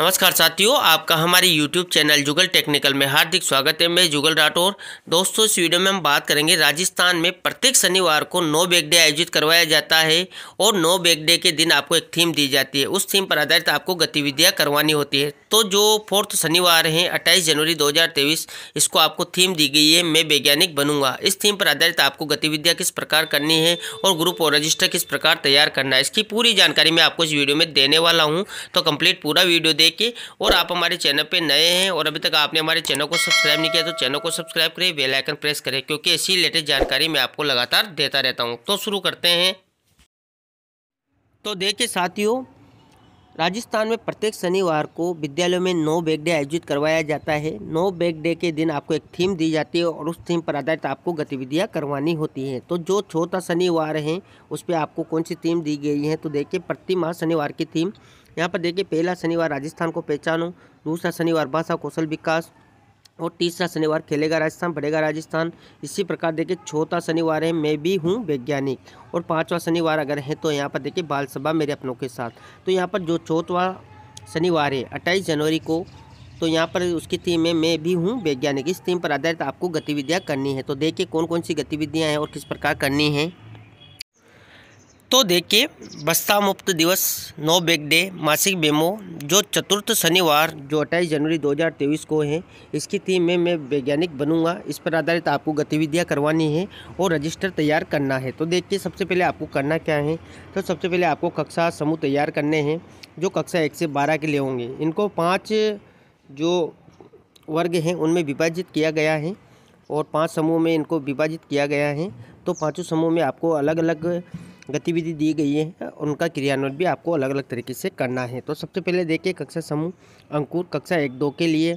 नमस्कार साथियों आपका हमारे YouTube चैनल जुगल टेक्निकल में हार्दिक स्वागत है मैं जुगल राठौर दोस्तों इस वीडियो में हम बात करेंगे राजस्थान में प्रत्येक शनिवार को नो बैग डे आयोजित करवाया जाता है और नो बैग डे के दिन आपको एक थीम दी जाती है उस थीम पर आधारित आपको गतिविधियाँ करवानी होती है तो जो फोर्थ शनिवार है अट्ठाईस जनवरी दो इसको आपको थीम दी गई है मैं वैज्ञानिक बनूंगा इस थीम पर आधारित आपको गतिविधियाँ किस प्रकार करनी है और ग्रुप और रजिस्टर किस प्रकार तैयार करना है इसकी पूरी जानकारी मैं आपको इस वीडियो में देने वाला हूँ तो कम्प्लीट पूरा वीडियो लेके और आप हमारे चैनल पे नए हैं और अभी तक आपने हमारे चैनल को सब्सक्राइब नहीं किया तो चैनल को सब्सक्राइब करें बेल आइकन प्रेस करें क्योंकि ऐसी लेटेस्ट जानकारी मैं आपको लगातार देता रहता हूँ तो शुरू करते हैं तो देखिए साथियों राजस्थान में प्रत्येक शनिवार को विद्यालयों में नो बैग डे आयोजित करवाया जाता है नो बैग डे के दिन आपको एक थीम दी जाती है और उस थीम पर आधारित आपको गतिविधियां करवानी होती हैं तो जो छोटा शनिवार है उस पर आपको कौन सी थीम दी गई है तो देखिए प्रति माह शनिवार की थीम यहाँ पर देखिए पहला शनिवार राजस्थान को पहचानो दूसरा शनिवार भाषा कौशल विकास और तीसरा शनिवार खेलेगा राजस्थान बढ़ेगा राजस्थान इसी प्रकार देखिए चौथा शनिवार है मैं भी हूँ वैज्ञानिक और पांचवा शनिवार अगर है तो यहाँ पर देखिए बाल सभा मेरे अपनों के साथ तो यहाँ पर जो चौथवा शनिवार है अट्ठाईस जनवरी को तो यहाँ पर उसकी थीम है मैं भी हूँ वैज्ञानिक इस थीम पर आधारित आपको गतिविधियाँ करनी है तो देखिए कौन कौन सी गतिविधियाँ हैं और किस प्रकार करनी है तो देखिए बस्ता मुफ्त दिवस नो बेग डे मासिक बेमो जो चतुर्थ शनिवार जो अट्ठाईस जनवरी 2023 को है इसकी थीम में मैं वैज्ञानिक बनूंगा इस पर आधारित आपको गतिविधियां करवानी है और रजिस्टर तैयार करना है तो देखिए सबसे पहले आपको करना क्या है तो सबसे पहले आपको कक्षा समूह तैयार करने हैं जो कक्षा एक से बारह के लिए होंगे इनको पाँच जो वर्ग हैं उनमें विभाजित किया गया है और पाँच समूह में इनको विभाजित किया गया है तो पाँचों समूह में आपको अलग अलग गतिविधि दी गई है उनका क्रियान्वयन भी आपको अलग अलग तरीके से करना है तो सबसे पहले देखिए कक्षा समूह अंकुर कक्षा एक दो के लिए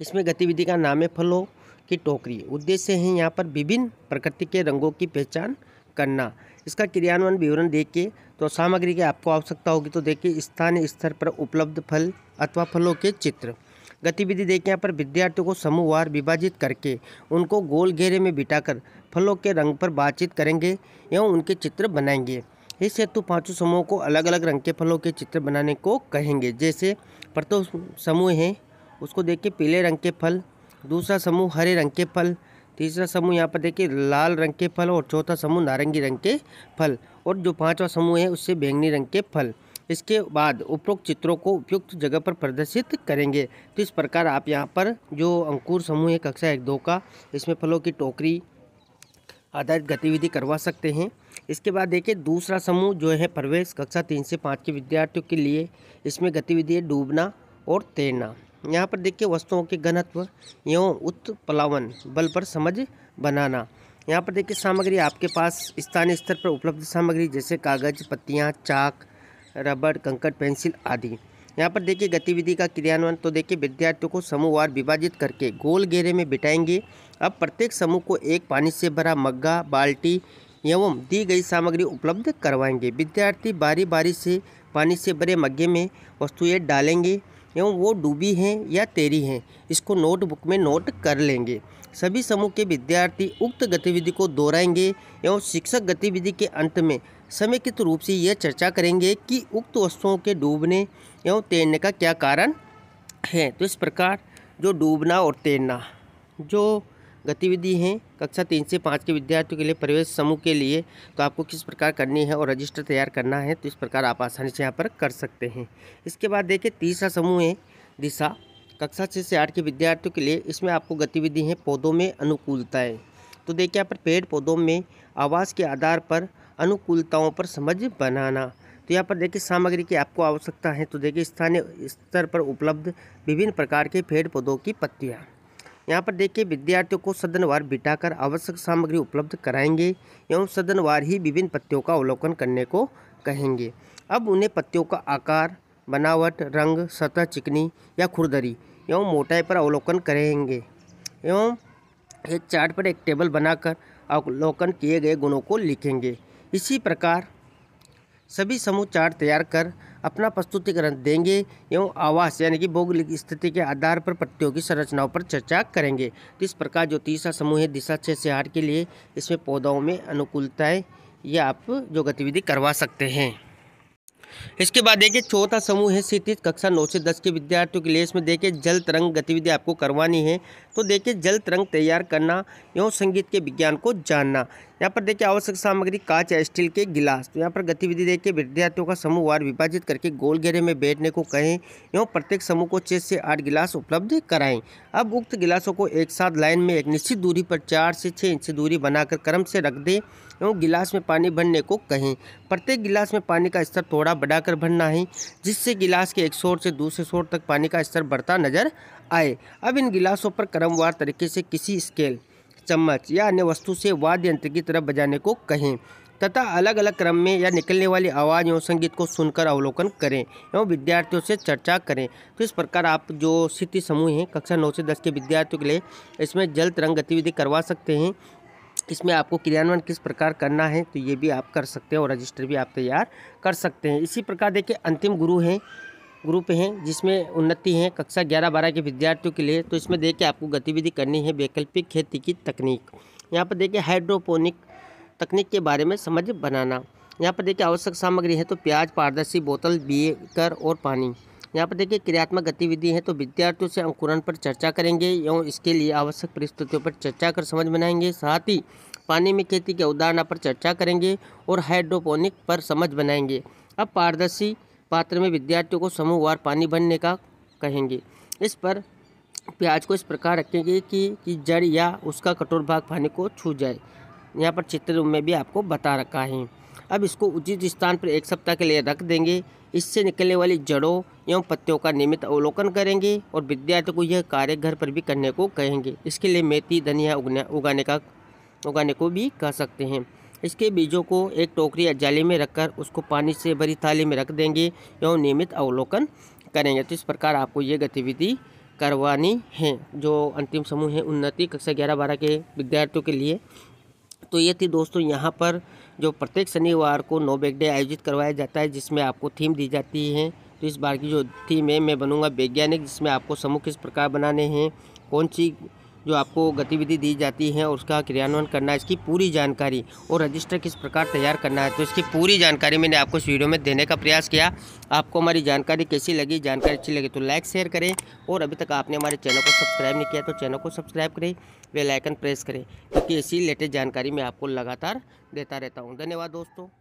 इसमें गतिविधि का नाम है फलों की टोकरी उद्देश्य है यहाँ पर विभिन्न प्रकृति के रंगों की पहचान करना इसका क्रियान्वयन विवरण देखिए तो सामग्री की आपको आवश्यकता होगी तो देखिए स्थानीय स्तर पर उपलब्ध फल अथवा फलों के चित्र गतिविधि देखें यहाँ पर विद्यार्थियों को समूहवार विभाजित करके उनको गोल घेरे में बिठाकर फलों के रंग पर बातचीत करेंगे एवं उनके चित्र बनाएंगे इस हेतु पांचों समूहों को अलग अलग रंग के फलों के चित्र बनाने को कहेंगे जैसे प्रथम समूह हैं उसको देखिए पीले रंग के फल दूसरा समूह हरे रंग के फल तीसरा समूह यहाँ पर देखिए लाल रंग के फल और चौथा समूह नारंगी रंग के फल और जो पांचवा समूह है उससे बैंगनी रंग के फल इसके बाद उपरोक्त चित्रों को उपयुक्त जगह पर प्रदर्शित करेंगे तो इस प्रकार आप यहाँ पर जो अंकुर समूह है कक्षा एक दो का इसमें फलों की टोकरी आधारित गतिविधि करवा सकते हैं इसके बाद देखिए दूसरा समूह जो है प्रवेश कक्षा तीन से पाँच के विद्यार्थियों के लिए इसमें गतिविधि डूबना और तैरना यहाँ पर देखिए वस्तुओं के घनत्व एवं उत्प्लावन बल पर समझ बनाना यहाँ पर देखिए सामग्री आपके पास स्थानीय स्तर पर उपलब्ध सामग्री जैसे कागज पत्तियाँ चाक रबड़ कंकड़ पेंसिल आदि यहाँ पर देखिए गतिविधि का क्रियान्वयन तो देखिए विद्यार्थियों को समूहवार विभाजित करके गोल घेरे में बिठाएंगे अब प्रत्येक समूह को एक पानी से भरा मग्गा बाल्टी एवं दी गई सामग्री उपलब्ध करवाएंगे विद्यार्थी बारी बारी से पानी से भरे मग्गे में वस्तुएँ डालेंगे एवं वो डूबी हैं या तेरी हैं इसको नोटबुक में नोट कर लेंगे सभी समूह के विद्यार्थी उक्त गतिविधि को दोहराएंगे एवं शिक्षक गतिविधि के अंत में समेकित रूप से यह चर्चा करेंगे कि उक्त वस्तुओं के डूबने एवं तैरने का क्या कारण है तो इस प्रकार जो डूबना और तैरना जो गतिविधि हैं कक्षा तीन से पाँच के विद्यार्थियों के लिए प्रवेश समूह के लिए तो आपको किस प्रकार करनी है और रजिस्टर तैयार करना है तो इस प्रकार आप आसानी से यहाँ पर कर सकते हैं इसके बाद देखें तीसरा समूह है दिशा कक्षा छः से आठ के विद्यार्थियों के लिए इसमें आपको गतिविधि हैं पौधों में अनुकूलताएँ तो देखिए यहाँ पर पेड़ पौधों में आवास के आधार पर अनुकूलताओं पर समझ बनाना तो यहाँ पर देखिए सामग्री की आपको आवश्यकता है तो देखिए स्थानीय स्तर पर उपलब्ध विभिन्न प्रकार के पेड़ पौधों की पत्तियाँ यहाँ पर देखिए विद्यार्थियों को सदनवार बिठाकर आवश्यक सामग्री उपलब्ध कराएंगे एवं सदनवार ही विभिन्न पत्तियों का अवलोकन करने को कहेंगे अब उन्हें पत्तियों का आकार बनावट रंग सतह चिकनी या खुरदरी एवं मोटाई पर अवलोकन करेंगे एवं एक चार्ट पर एक टेबल बनाकर अवलोकन किए गए गुणों को लिखेंगे इसी प्रकार सभी समूह चार्ट तैयार कर अपना प्रस्तुतिकरण देंगे एवं आवास यानी कि भौगोलिक स्थिति के आधार पर पट्टियों की संरचनाओं पर चर्चा करेंगे तो इस प्रकार जो तीसरा समूह है दिशा छः से आठ के लिए इसमें पौधाओं में अनुकूलताएँ ये आप जो गतिविधि करवा सकते हैं इसके बाद देखिए चौथा समूह है स्थित कक्षा नौ से दस के विद्यार्थियों के लिए इसमें देखिए जल तरंग गतिविधि आपको करवानी है तो देखिए जल तरंग तैयार करना एवं संगीत के विज्ञान को जानना यहाँ पर देखिए आवश्यक सामग्री कांच या स्टील के गिलास तो यहाँ पर गतिविधि देखिए विद्यार्थियों का समूह वार विभाजित करके गोल घेरे में बैठने को कहें एवं प्रत्येक समूह को छः से आठ गिलास उपलब्ध कराएं अब उक्त गिलासों को एक साथ लाइन में एक निश्चित दूरी पर चार से छः इंच दूरी बनाकर क्रम से रख दें एवं गिलास में पानी भरने को कहें प्रत्येक गिलास में पानी का स्तर थोड़ा बढ़ाकर भरना है जिससे गिलास के एक शोर से दूसरे शोर तक पानी का स्तर बढ़ता नजर आए अब इन गिलासों पर क्रमवार तरीके से किसी स्केल चम्मच या अन्य वस्तु से वाद्य यंत्र की तरफ बजाने को कहें तथा अलग अलग क्रम में या निकलने वाली आवाज़ एवं संगीत को सुनकर अवलोकन करें एवं विद्यार्थियों से चर्चा करें तो इस प्रकार आप जो स्थिति समूह हैं कक्षा नौ से दस के विद्यार्थियों के लिए इसमें जल तरंग गतिविधि करवा सकते हैं इसमें आपको क्रियान्वयन किस प्रकार करना है तो ये भी आप कर सकते हैं और रजिस्टर भी आप तैयार कर सकते हैं इसी प्रकार देखिए अंतिम गुरु हैं ग्रुप हैं जिसमें उन्नति है कक्षा ग्यारह बारह के विद्यार्थियों के लिए तो इसमें देखिए आपको गतिविधि करनी है वैकल्पिक खेती की तकनीक यहाँ पर देखिए हाइड्रोपोनिक तकनीक के बारे में समझ बनाना यहाँ पर देखिए आवश्यक सामग्री है तो प्याज पारदर्शी बोतल बीकर और पानी यहाँ पर देखिए क्रियात्मक गतिविधि है तो विद्यार्थियों से अंकुरण पर चर्चा करेंगे एवं इसके लिए आवश्यक परिस्थितियों पर चर्चा कर समझ बनाएंगे साथ ही पानी में खेती के उदाहरण पर चर्चा करेंगे और हाइड्रोपोनिक पर समझ बनाएंगे अब पारदर्शी पात्र में विद्यार्थियों को समूहवार पानी भरने का कहेंगे इस पर प्याज को इस प्रकार रखेंगे कि, कि जड़ या उसका कठोर भाग पानी को छू जाए यहाँ पर चित्र में भी आपको बता रखा है अब इसको उचित स्थान पर एक सप्ताह के लिए रख देंगे इससे निकलने वाली जड़ों एवं पत्तियों का नियमित अवलोकन करेंगे और विद्यार्थियों को यह कार्य घर पर भी करने को कहेंगे इसके लिए मेथी धनिया उगने उगाने का उगाने को भी कह सकते हैं इसके बीजों को एक टोकरी या जाली में रखकर उसको पानी से भरी थाली में रख देंगे एवं नियमित अवलोकन करेंगे तो इस प्रकार आपको ये गतिविधि करवानी है जो अंतिम समूह है उन्नति कक्षा ग्यारह बारह के विद्यार्थियों के लिए तो ये थी दोस्तों यहाँ पर जो प्रत्येक शनिवार को नो बैग डे आयोजित करवाया जाता है जिसमें आपको थीम दी जाती है तो इस बार की जो थीम है मैं बनूंगा वैज्ञानिक जिसमें आपको समूह किस प्रकार बनाने हैं कौन सी जो आपको गतिविधि दी जाती है और उसका क्रियान्वयन करना है इसकी पूरी जानकारी और रजिस्टर किस प्रकार तैयार करना है तो इसकी पूरी जानकारी मैंने आपको इस वीडियो में देने का प्रयास किया आपको हमारी जानकारी कैसी लगी जानकारी अच्छी लगी तो लाइक शेयर करें और अभी तक आपने हमारे चैनल को सब्सक्राइब नहीं किया तो चैनल को सब्सक्राइब करें वेलाइकन प्रेस करें क्योंकि ऐसी लेटेस्ट जानकारी मैं आपको लगातार देता रहता हूँ धन्यवाद दोस्तों